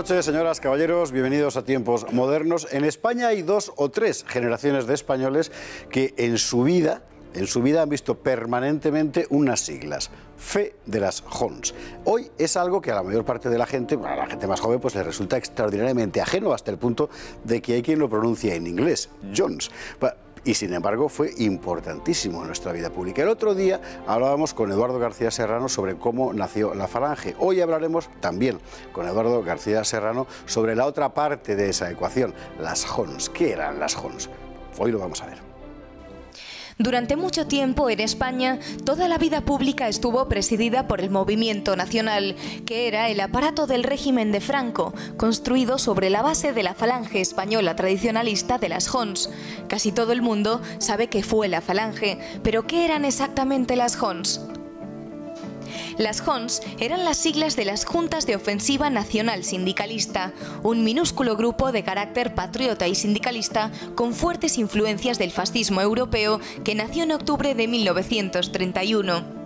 noches, señoras, caballeros. Bienvenidos a tiempos modernos. En España hay dos o tres generaciones de españoles que en su vida en su vida han visto permanentemente unas siglas, fe de las JONS. Hoy es algo que a la mayor parte de la gente, a la gente más joven, pues le resulta extraordinariamente ajeno hasta el punto de que hay quien lo pronuncia en inglés, mm. Jones y sin embargo fue importantísimo en nuestra vida pública. El otro día hablábamos con Eduardo García Serrano sobre cómo nació la falange. Hoy hablaremos también con Eduardo García Serrano sobre la otra parte de esa ecuación, las JONS. ¿Qué eran las JONS? Hoy lo vamos a ver. Durante mucho tiempo en España, toda la vida pública estuvo presidida por el Movimiento Nacional, que era el aparato del régimen de Franco, construido sobre la base de la falange española tradicionalista de las Hons. Casi todo el mundo sabe que fue la falange, pero ¿qué eran exactamente las Hons? Las HONS eran las siglas de las Juntas de Ofensiva Nacional Sindicalista, un minúsculo grupo de carácter patriota y sindicalista con fuertes influencias del fascismo europeo que nació en octubre de 1931.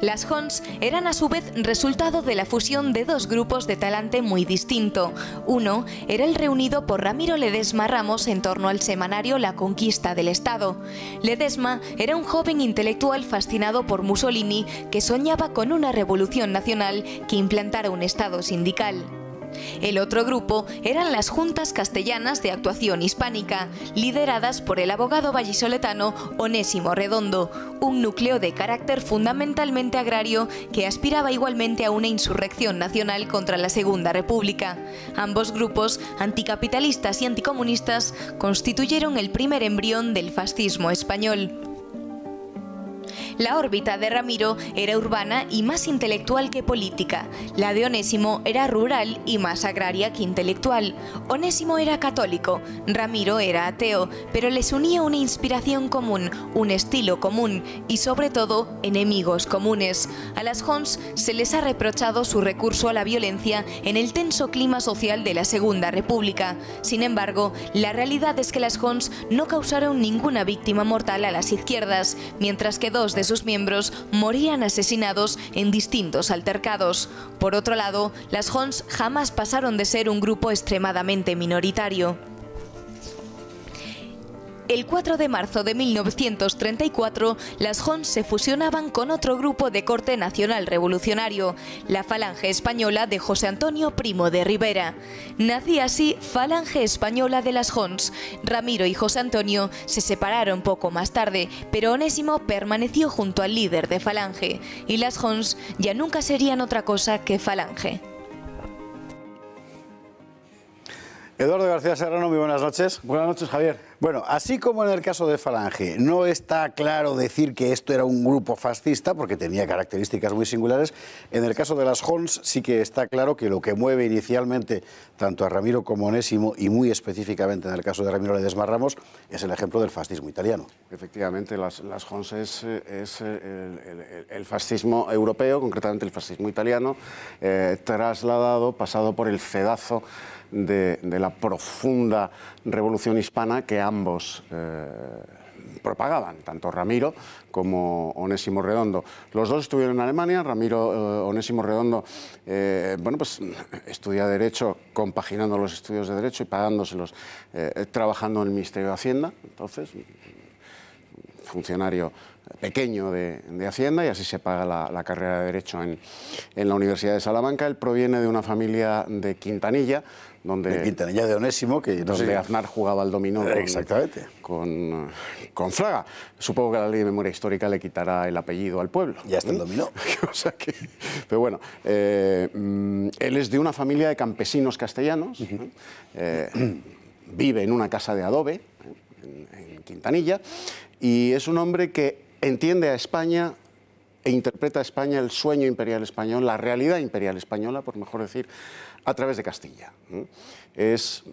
Las Hons eran a su vez resultado de la fusión de dos grupos de talante muy distinto. Uno era el reunido por Ramiro Ledesma Ramos en torno al semanario La Conquista del Estado. Ledesma era un joven intelectual fascinado por Mussolini que soñaba con una revolución nacional que implantara un Estado sindical. El otro grupo eran las Juntas Castellanas de Actuación Hispánica, lideradas por el abogado vallisoletano Onésimo Redondo, un núcleo de carácter fundamentalmente agrario que aspiraba igualmente a una insurrección nacional contra la Segunda República. Ambos grupos, anticapitalistas y anticomunistas, constituyeron el primer embrión del fascismo español. La órbita de Ramiro era urbana y más intelectual que política. La de Onésimo era rural y más agraria que intelectual. Onésimo era católico, Ramiro era ateo, pero les unía una inspiración común, un estilo común y sobre todo enemigos comunes. A las Hons se les ha reprochado su recurso a la violencia en el tenso clima social de la Segunda República. Sin embargo, la realidad es que las Hons no causaron ninguna víctima mortal a las izquierdas, mientras que dos de sus miembros morían asesinados en distintos altercados. Por otro lado, las Hons jamás pasaron de ser un grupo extremadamente minoritario. El 4 de marzo de 1934, las Jons se fusionaban con otro grupo de corte nacional revolucionario, la Falange Española de José Antonio Primo de Rivera. Nacía así Falange Española de las Jons. Ramiro y José Antonio se separaron poco más tarde, pero Onésimo permaneció junto al líder de Falange, y las Jons ya nunca serían otra cosa que Falange. Eduardo García Serrano, muy buenas noches. Buenas noches, Javier. Bueno, así como en el caso de Falange, no está claro decir que esto era un grupo fascista porque tenía características muy singulares, en el caso de las Hons sí que está claro que lo que mueve inicialmente tanto a Ramiro como a Onésimo y muy específicamente en el caso de Ramiro Ledesma Ramos es el ejemplo del fascismo italiano. Efectivamente, las, Hons es, eh, eh, el, fascismo europeo, concretamente el fascismo italiano, eh, trasladado, pasado por el cedazo de, la profunda revolución hispana que ambos eh, propagaban, tanto Ramiro como Onésimo Redondo. Los dos estuvieron en Alemania, Ramiro eh, Onésimo Redondo eh, bueno, pues, estudia Derecho compaginando los estudios de Derecho y pagándoselos, trabajando en el Ministerio de Hacienda, entonces funcionario pequeño de, Hacienda y así se paga la, carrera de Derecho en, la Universidad de Salamanca. Él proviene de una familia de Quintanilla, donde... De Quintanilla de Onésimo, que... donde Aznar jugaba al dominó Exactamente. Con, con, Fraga. Supongo que la ley de memoria histórica le quitará el apellido al pueblo. Ya está el ¿Mm? dominó. pero bueno, eh, mm, él es de una familia de campesinos castellanos, eh, vive en una casa de adobe, ¿eh? en, en Quintanilla, y es un hombre que entiende a España e interpreta a España el sueño imperial español, la realidad imperial española, por mejor decir, a través de Castilla. Es,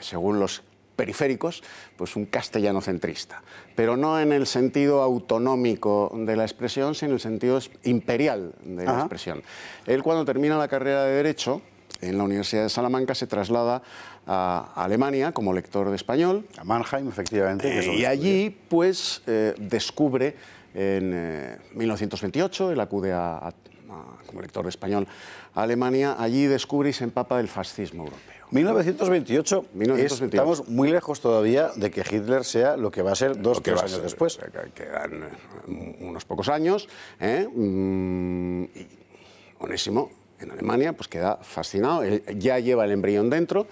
según los periféricos, pues un castellano centrista, pero no en el sentido autonómico de la expresión, sino en el sentido imperial de la expresión. Él cuando termina la carrera de Derecho, en la Universidad de Salamanca, se traslada a Alemania como lector de español. A Mannheim, efectivamente. Eh, y allí, pues, eh, descubre en 1928, eh, él acude a, como lector de español a Alemania, allí descubre y se empapa del fascismo europeo. 1928, 1928. estamos muy lejos todavía de que Hitler sea lo que va a ser dos o tres años después. Quedan unos pocos años. ¿eh? Mm, en Alemania, pues queda fascinado, ya lleva el embrión dentro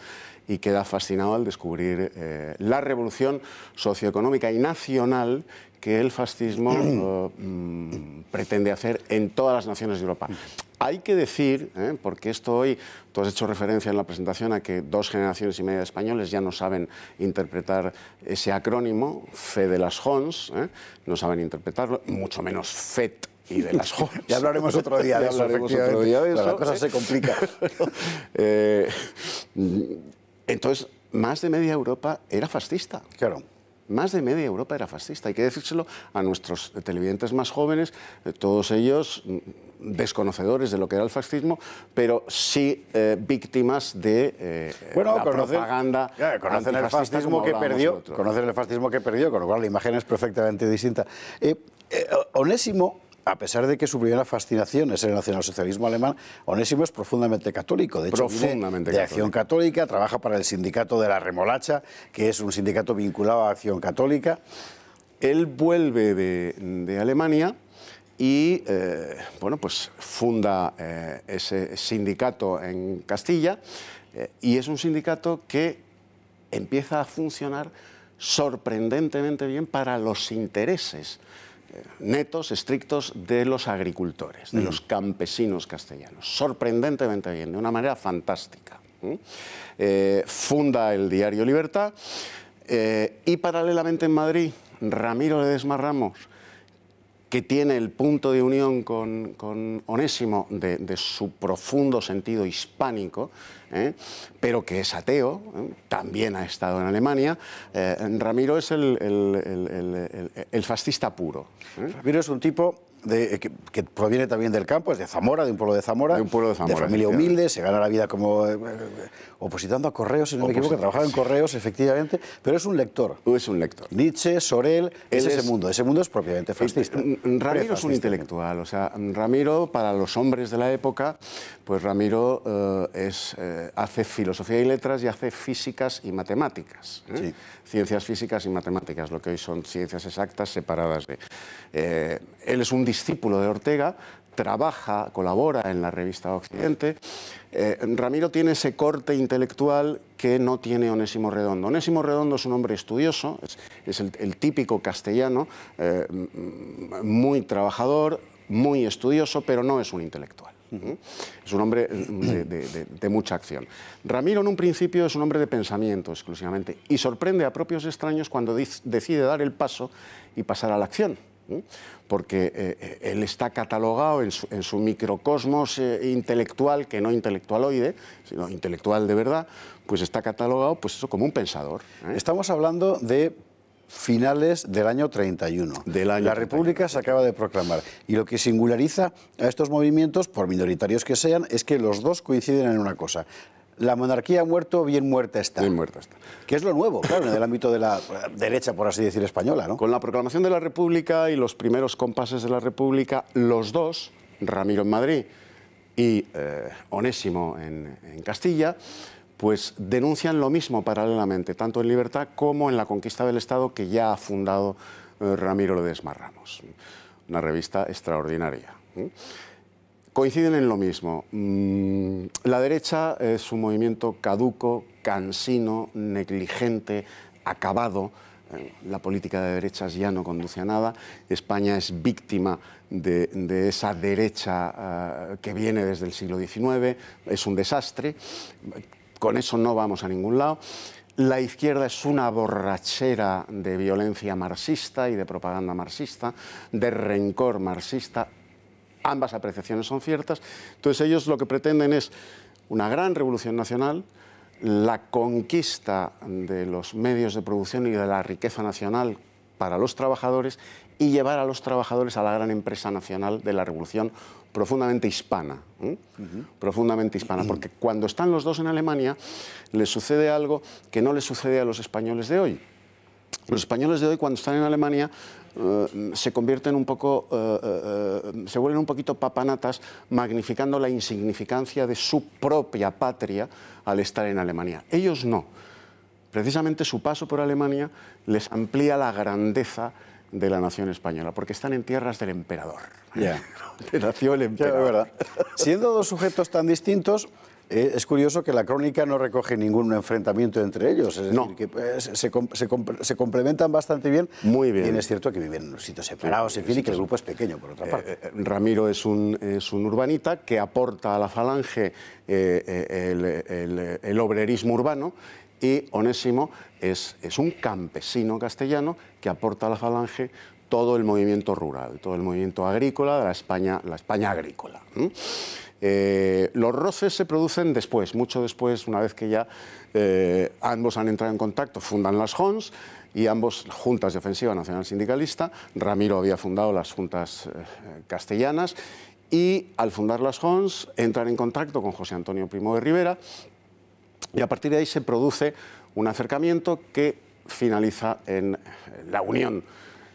y queda fascinado al descubrir eh, la revolución socioeconómica y nacional que el fascismo eh, mm, pretende hacer en todas las naciones de Europa. Hay que decir, eh, porque esto hoy, tú has hecho referencia en la presentación a que dos generaciones y media de españoles ya no saben interpretar ese acrónimo, FE de las JONS, no saben interpretarlo, mucho menos FET y de las jóvenes... ya hablaremos otro día de eso. Otro día La cosa se complica. Eh, entonces, más de media Europa era fascista. Claro. Más de media Europa era fascista. Hay que decírselo a nuestros televidentes más jóvenes, eh, todos ellos mm, desconocedores de lo que era el fascismo, pero sí eh, víctimas de la propaganda conocen el fascismo que perdió, conocen el fascismo que perdió, con lo cual la imagen es perfectamente distinta. Onésimo a pesar de que su primera fascinación es el nacionalsocialismo alemán, Onésimo es profundamente católico. De hecho, profundamente de Acción Católica, trabaja para el sindicato de la Remolacha, que es un sindicato vinculado a Acción Católica. Él vuelve de, Alemania y eh, bueno, pues funda eh, ese sindicato en Castilla eh, y es un sindicato que empieza a funcionar sorprendentemente bien para los intereses netos, estrictos, de los agricultores, de mm. los campesinos castellanos. Sorprendentemente bien, de una manera fantástica. Eh, funda el diario Libertad eh, y paralelamente en Madrid, Ramiro de Desmarramos que tiene el punto de unión con, Onésimo de, su profundo sentido hispánico, ¿eh? pero que es ateo, ¿eh? también ha estado en Alemania. Eh, Ramiro es el, el fascista puro. Ramiro es un tipo eh, que, proviene también del campo, es de Zamora, de un pueblo de Zamora, de, un pueblo de, Zamora, de familia humilde, se gana la vida como eh, eh, opositando a correos, si no me equivoco, trabajaba en correos, efectivamente, pero es un lector. Es un lector. Nietzsche, Sorel, es ese mundo, ese mundo es propiamente fascista. Ramiro es un intelectual, o sea, Ramiro, para los hombres de la época, pues Ramiro es, hace filosofía y letras y hace físicas y matemáticas. Ciencias físicas y matemáticas, lo que hoy son ciencias exactas separadas de él es un discípulo de Ortega, trabaja, colabora en la revista Occidente. Eh, Ramiro tiene ese corte intelectual que no tiene Onésimo Redondo. Onésimo Redondo es un hombre estudioso, es, el, típico castellano, eh, mm, muy trabajador, muy estudioso, pero no es un intelectual. Es un hombre de, mucha acción. Ramiro en un principio es un hombre de pensamiento exclusivamente y sorprende a propios extraños cuando decide dar el paso y pasar a la acción porque eh, eh, él está catalogado en su, microcosmos eh, intelectual, que no intelectualoide, sino intelectual de verdad, pues está catalogado pues eso, como un pensador. Estamos hablando de finales del año 31. Del la República se acaba de proclamar. Y lo que singulariza a estos movimientos, por minoritarios que sean, es que los dos coinciden en una cosa la monarquía ha muerto, bien muerta está. Bien muerta está. Que es lo nuevo, claro, en el ámbito de la derecha, por así decir, española, ¿no? Con la proclamación de la República y los primeros compases de la República, los dos, Ramiro en Madrid y eh, Onésimo en, Castilla, pues denuncian lo mismo paralelamente, tanto en libertad como en la conquista del Estado que ya ha fundado eh, Ramiro de Ramos. Una revista extraordinaria coinciden en lo mismo. Mm, la derecha es un movimiento caduco, cansino, negligente, acabado. Eh, la política de derechas ya no conduce a nada. España es víctima de, esa derecha eh, que viene desde el siglo XIX. Es un desastre. Con eso no vamos a ningún lado. La izquierda es una borrachera de violencia marxista y de propaganda marxista, de rencor marxista, ambas apreciaciones son ciertas. Entonces ellos lo que pretenden es una gran revolución nacional, la conquista de los medios de producción y de la riqueza nacional para los trabajadores y llevar a los trabajadores a la gran empresa nacional de la revolución profundamente hispana, profundamente hispana, porque cuando están los dos en Alemania les sucede algo que no les sucede a los españoles de hoy. Los españoles de hoy cuando están en Alemania eh, se convierten un poco, eh, eh, se vuelven un poquito papanatas magnificando la insignificancia de su propia patria al estar en Alemania. Ellos no. Precisamente su paso por Alemania les amplía la grandeza de la nación española, porque están en tierras del emperador. nació el emperador. Siendo dos sujetos tan distintos, eh, es curioso que la crónica no recoge ningún enfrentamiento entre ellos, es decir, que eh, se, complementan bastante bien. Muy bien. Y es cierto que viven en sitios separados, en fin, y que el grupo es pequeño, por otra eh, parte. Ramiro es un, un urbanita que aporta a la falange el, obrerismo urbano y Onésimo es, es, un campesino castellano que aporta a la falange todo el movimiento rural, todo el movimiento agrícola de la España, la España agrícola. Eh, los roces se producen después, mucho después, una vez que ya eh, ambos han entrado en contacto, fundan las JONS y ambos juntas de ofensiva nacional sindicalista. Ramiro había fundado las juntas eh, castellanas y al fundar las JONS entran en contacto con José Antonio Primo de Rivera y a partir de ahí se produce un acercamiento que finaliza en la unión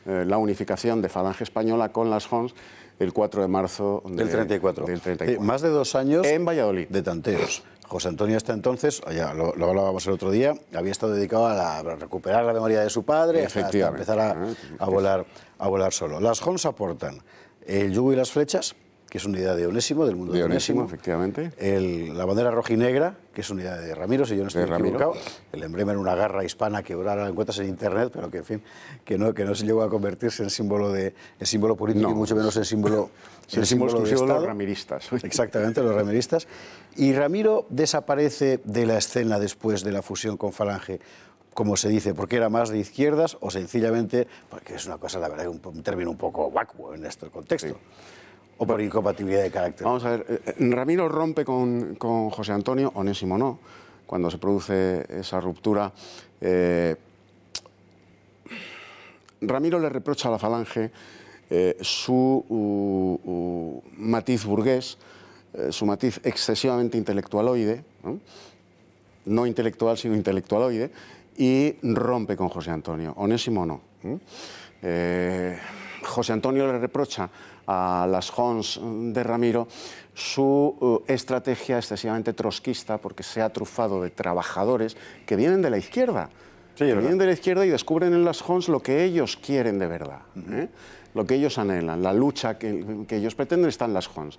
eh, la unificación de Falange Española con las Hons el 4 de marzo del 34. Eh, más de dos años en Valladolid. de tanteos. José Antonio hasta entonces, ya lo, hablábamos el otro día, había estado dedicado a, la, recuperar la memoria de su padre, hasta, empezar a, ah, volar, a volar solo. Las Hons aportan el yugo y las flechas, que es idea de Onésimo, del mundo de, Onésimo, efectivamente. El, la bandera negra que es una idea de Ramiro, si yo no estoy equivocado. El emblema era una garra hispana que ahora la encuentras en internet, pero que, en fin, que no, que no se llegó a convertirse en símbolo, de, el símbolo político y mucho menos en símbolo. el símbolo de los ramiristas. Exactamente, los ramiristas. Y Ramiro desaparece de la escena después de la fusión con Falange como se dice, porque era más de izquierdas o sencillamente porque es una cosa, la verdad, un, un término un poco vacuo en este contexto incompatibilidad de carácter? Vamos a ver, eh, eh, Ramiro rompe con, José Antonio, Onésimo no. Cuando se produce esa ruptura, eh, Ramiro le reprocha a la Falange su matiz burgués, su matiz excesivamente intelectualoide, ¿no? ¿no? intelectual sino intelectualoide, y rompe con José Antonio. Onésimo no. José Antonio le reprocha a las Hons de Ramiro su eh, estrategia excesivamente trotskista porque se ha trufado de trabajadores que vienen de la izquierda. vienen de la izquierda y descubren en las Hons lo que ellos quieren de verdad, ¿eh? lo que ellos anhelan, la lucha que, ellos pretenden está en las Hons.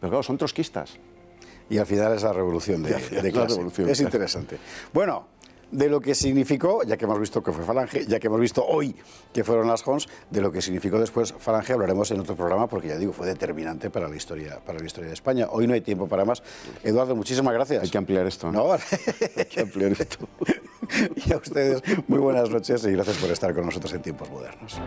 Pero claro, son trotskistas. Y al final es la revolución de, de Revolución, es interesante. Bueno, de lo que significó, ya que hemos visto que fue Falange, ya que hemos visto hoy que fueron las Hons, de lo que significó después Falange hablaremos en otro programa porque ya digo, fue determinante para la historia, para la historia de España. Hoy no hay tiempo para más. Eduardo, muchísimas gracias. Hay que ampliar esto. No, vale. hay que ampliar esto. y a ustedes, muy buenas noches y gracias por estar con nosotros en tiempos modernos.